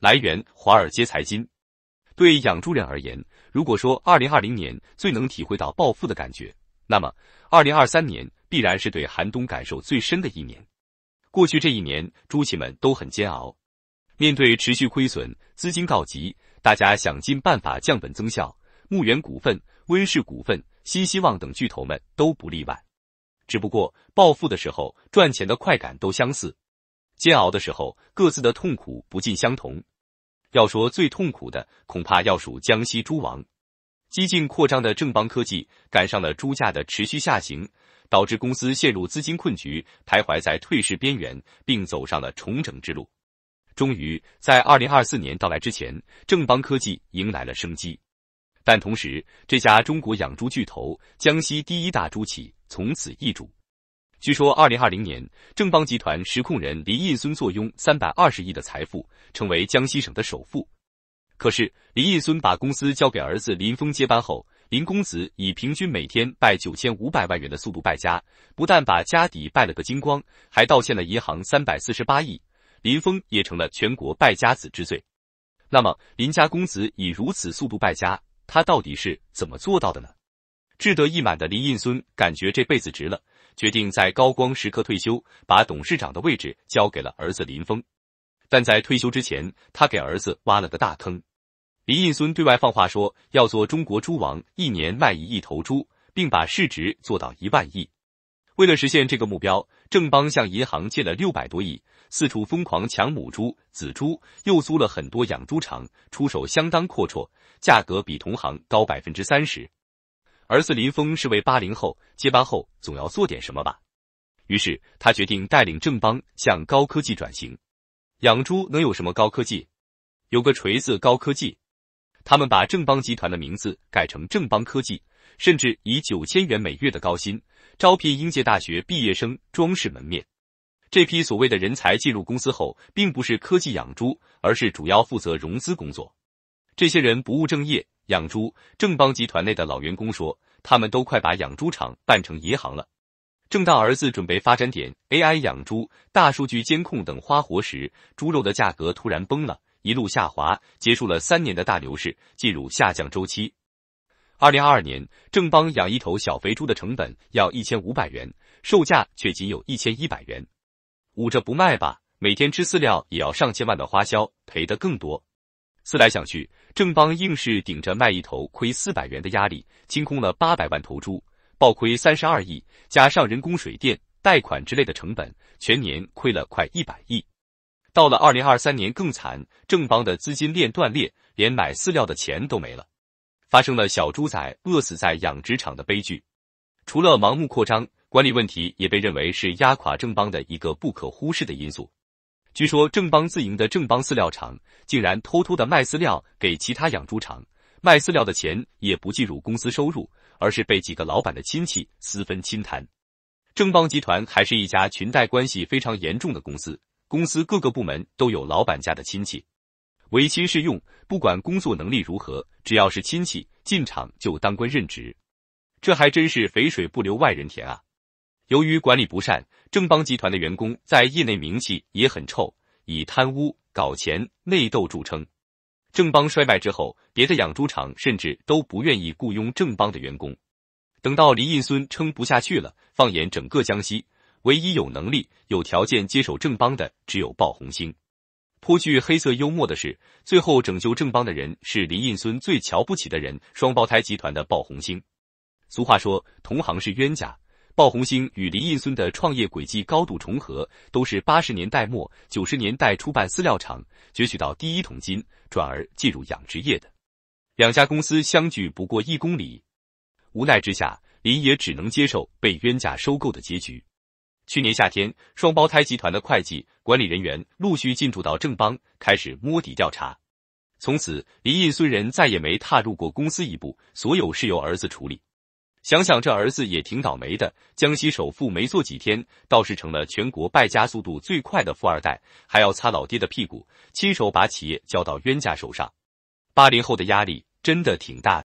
来源：华尔街财经。对养猪人而言，如果说二零二零年最能体会到暴富的感觉，那么二零二三年必然是对寒冬感受最深的一年。过去这一年，猪企们都很煎熬，面对持续亏损、资金告急，大家想尽办法降本增效。牧原股份、温氏股份、新希望等巨头们都不例外。只不过暴富的时候，赚钱的快感都相似。煎熬的时候，各自的痛苦不尽相同。要说最痛苦的，恐怕要数江西猪王。激进扩张的正邦科技赶上了猪价的持续下行，导致公司陷入资金困局，徘徊在退市边缘，并走上了重整之路。终于，在二零二四年到来之前，正邦科技迎来了生机。但同时，这家中国养猪巨头、江西第一大猪企从此易主。据说，二零二零年，正邦集团实控人林印孙坐拥三百二十亿的财富，成为江西省的首富。可是，林印孙把公司交给儿子林峰接班后，林公子以平均每天败九千五百万元的速度败家，不但把家底败了个精光，还倒欠了银行三百四十八亿。林峰也成了全国败家子之最。那么，林家公子以如此速度败家，他到底是怎么做到的呢？志得意满的林印孙感觉这辈子值了，决定在高光时刻退休，把董事长的位置交给了儿子林峰。但在退休之前，他给儿子挖了个大坑。林印孙对外放话说要做中国猪王，一年卖一亿头猪，并把市值做到一万亿。为了实现这个目标，正邦向银行借了六百多亿，四处疯狂抢母猪、子猪，又租了很多养猪场，出手相当阔绰，价格比同行高百分之三十。儿子林峰是位八零后，接班后总要做点什么吧。于是他决定带领正邦向高科技转型。养猪能有什么高科技？有个锤子高科技！他们把正邦集团的名字改成正邦科技，甚至以九千元每月的高薪招聘应届大学毕业生装饰门面。这批所谓的人才进入公司后，并不是科技养猪，而是主要负责融资工作。这些人不务正业。养猪正邦集团内的老员工说，他们都快把养猪场办成银行了。正当儿子准备发展点 AI 养猪、大数据监控等花活时，猪肉的价格突然崩了，一路下滑，结束了三年的大牛市，进入下降周期。二零二二年，正邦养一头小肥猪的成本要一千五百元，售价却仅有一千一百元，捂着不卖吧，每天吃饲料也要上千万的花销，赔的更多。思来想去，正邦硬是顶着卖一头亏四百元的压力，清空了八百万头猪，暴亏三十二亿，加上人工、水电、贷款之类的成本，全年亏了快一百亿。到了二零二三年更惨，正邦的资金链断裂，连买饲料的钱都没了，发生了小猪仔饿死在养殖场的悲剧。除了盲目扩张，管理问题也被认为是压垮正邦的一个不可忽视的因素。据说正邦自营的正邦饲料厂竟然偷偷的卖饲料给其他养猪场，卖饲料的钱也不计入公司收入，而是被几个老板的亲戚私分侵贪。正邦集团还是一家裙带关系非常严重的公司，公司各个部门都有老板家的亲戚，唯亲是用，不管工作能力如何，只要是亲戚进厂就当官任职，这还真是肥水不流外人田啊。由于管理不善，正邦集团的员工在业内名气也很臭，以贪污、搞钱、内斗著称。正邦衰败之后，别的养猪场甚至都不愿意雇佣正邦的员工。等到林印孙撑不下去了，放眼整个江西，唯一有能力、有条件接手正邦的只有鲍红星。颇具黑色幽默的是，最后拯救正邦的人是林印孙最瞧不起的人——双胞胎集团的鲍红星。俗话说，同行是冤家。鲍红星与林印孙的创业轨迹高度重合，都是八十年代末、九十年代初办饲料厂，攫取到第一桶金，转而进入养殖业的。两家公司相距不过一公里，无奈之下，林也只能接受被冤家收购的结局。去年夏天，双胞胎集团的会计管理人员陆续进驻到正邦，开始摸底调查。从此，林印孙人再也没踏入过公司一步，所有事由儿子处理。想想这儿子也挺倒霉的，江西首富没做几天，倒是成了全国败家速度最快的富二代，还要擦老爹的屁股，亲手把企业交到冤家手上。八零后的压力真的挺大。